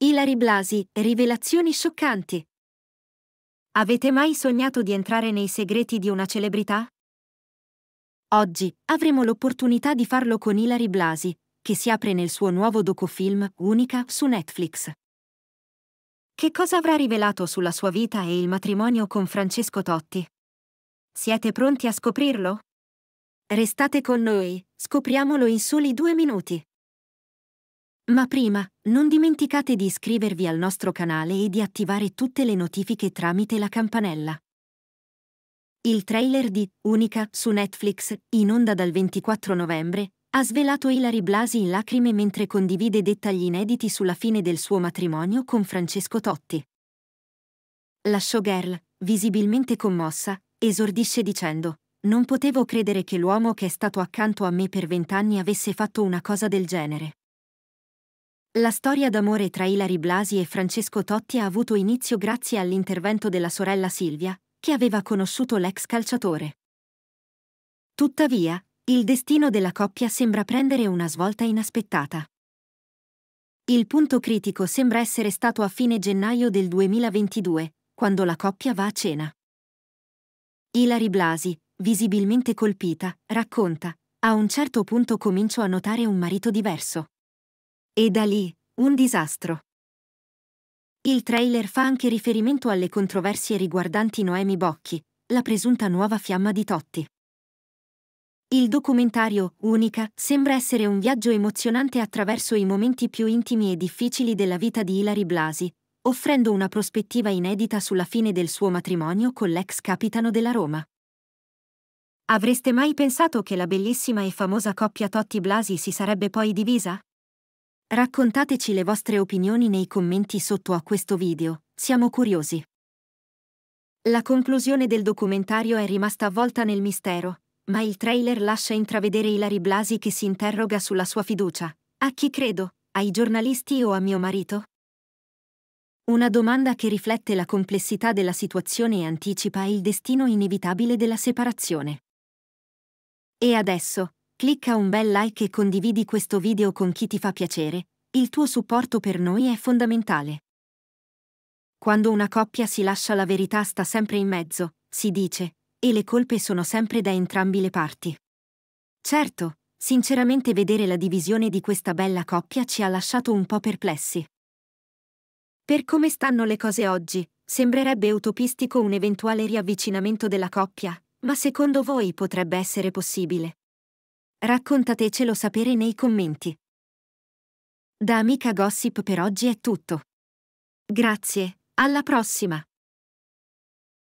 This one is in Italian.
Ilari Blasi, rivelazioni scioccanti. Avete mai sognato di entrare nei segreti di una celebrità? Oggi avremo l'opportunità di farlo con Ilari Blasi, che si apre nel suo nuovo docufilm Unica su Netflix. Che cosa avrà rivelato sulla sua vita e il matrimonio con Francesco Totti? Siete pronti a scoprirlo? Restate con noi, scopriamolo in soli due minuti. Ma prima, non dimenticate di iscrivervi al nostro canale e di attivare tutte le notifiche tramite la campanella. Il trailer di Unica su Netflix, in onda dal 24 novembre, ha svelato Hilary Blasi in lacrime mentre condivide dettagli inediti sulla fine del suo matrimonio con Francesco Totti. La showgirl, visibilmente commossa, esordisce dicendo Non potevo credere che l'uomo che è stato accanto a me per vent'anni avesse fatto una cosa del genere. La storia d'amore tra Ilari Blasi e Francesco Totti ha avuto inizio grazie all'intervento della sorella Silvia, che aveva conosciuto l'ex calciatore. Tuttavia, il destino della coppia sembra prendere una svolta inaspettata. Il punto critico sembra essere stato a fine gennaio del 2022, quando la coppia va a cena. Ilari Blasi, visibilmente colpita, racconta, a un certo punto comincio a notare un marito diverso. E da lì, un disastro. Il trailer fa anche riferimento alle controversie riguardanti Noemi Bocchi, la presunta nuova fiamma di Totti. Il documentario, Unica, sembra essere un viaggio emozionante attraverso i momenti più intimi e difficili della vita di Ilari Blasi, offrendo una prospettiva inedita sulla fine del suo matrimonio con l'ex capitano della Roma. Avreste mai pensato che la bellissima e famosa coppia Totti Blasi si sarebbe poi divisa? Raccontateci le vostre opinioni nei commenti sotto a questo video, siamo curiosi. La conclusione del documentario è rimasta avvolta nel mistero, ma il trailer lascia intravedere Ilari Blasi che si interroga sulla sua fiducia. A chi credo? Ai giornalisti o a mio marito? Una domanda che riflette la complessità della situazione e anticipa il destino inevitabile della separazione. E adesso, Clicca un bel like e condividi questo video con chi ti fa piacere, il tuo supporto per noi è fondamentale. Quando una coppia si lascia la verità sta sempre in mezzo, si dice, e le colpe sono sempre da entrambi le parti. Certo, sinceramente vedere la divisione di questa bella coppia ci ha lasciato un po' perplessi. Per come stanno le cose oggi, sembrerebbe utopistico un eventuale riavvicinamento della coppia, ma secondo voi potrebbe essere possibile? Raccontatecelo sapere nei commenti. Da amica gossip per oggi è tutto. Grazie, alla prossima!